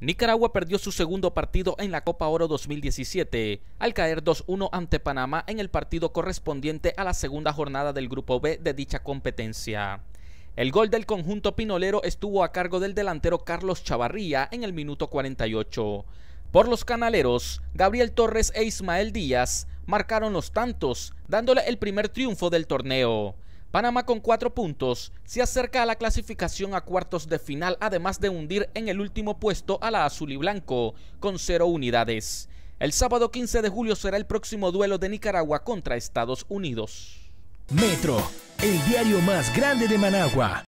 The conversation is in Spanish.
Nicaragua perdió su segundo partido en la Copa Oro 2017 al caer 2-1 ante Panamá en el partido correspondiente a la segunda jornada del Grupo B de dicha competencia. El gol del conjunto pinolero estuvo a cargo del delantero Carlos Chavarría en el minuto 48. Por los canaleros, Gabriel Torres e Ismael Díaz marcaron los tantos, dándole el primer triunfo del torneo. Panamá con cuatro puntos se acerca a la clasificación a cuartos de final, además de hundir en el último puesto a la azul y blanco, con cero unidades. El sábado 15 de julio será el próximo duelo de Nicaragua contra Estados Unidos. Metro, el diario más grande de Managua.